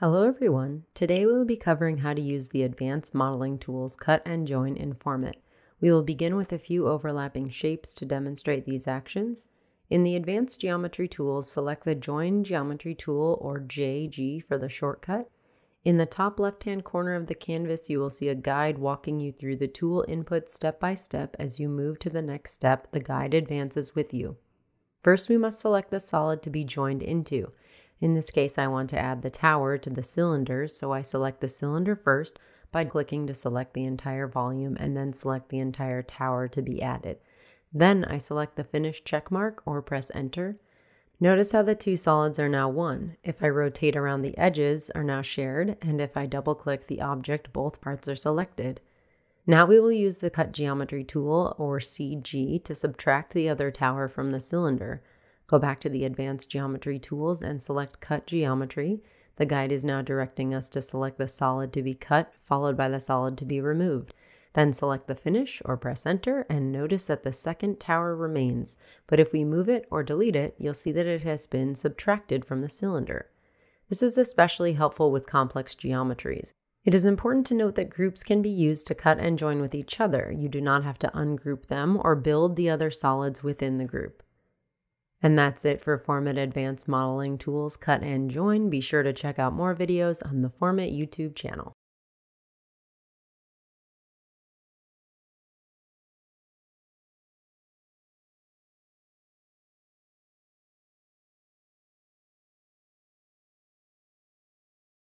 Hello everyone. Today we will be covering how to use the advanced modeling tools Cut and Join in Format. We will begin with a few overlapping shapes to demonstrate these actions. In the Advanced Geometry tools, select the Join Geometry tool or JG for the shortcut. In the top left-hand corner of the canvas, you will see a guide walking you through the tool inputs step by step. As you move to the next step, the guide advances with you. First, we must select the solid to be joined into. In this case, I want to add the tower to the cylinders, so I select the cylinder first by clicking to select the entire volume and then select the entire tower to be added. Then I select the finish checkmark or press enter. Notice how the two solids are now one. If I rotate around the edges are now shared, and if I double click the object, both parts are selected. Now we will use the cut geometry tool or CG to subtract the other tower from the cylinder. Go back to the advanced geometry tools and select cut geometry. The guide is now directing us to select the solid to be cut, followed by the solid to be removed. Then select the finish or press enter and notice that the second tower remains, but if we move it or delete it, you'll see that it has been subtracted from the cylinder. This is especially helpful with complex geometries. It is important to note that groups can be used to cut and join with each other. You do not have to ungroup them or build the other solids within the group. And that's it for Format Advanced Modeling Tools Cut and Join. Be sure to check out more videos on the Format YouTube channel.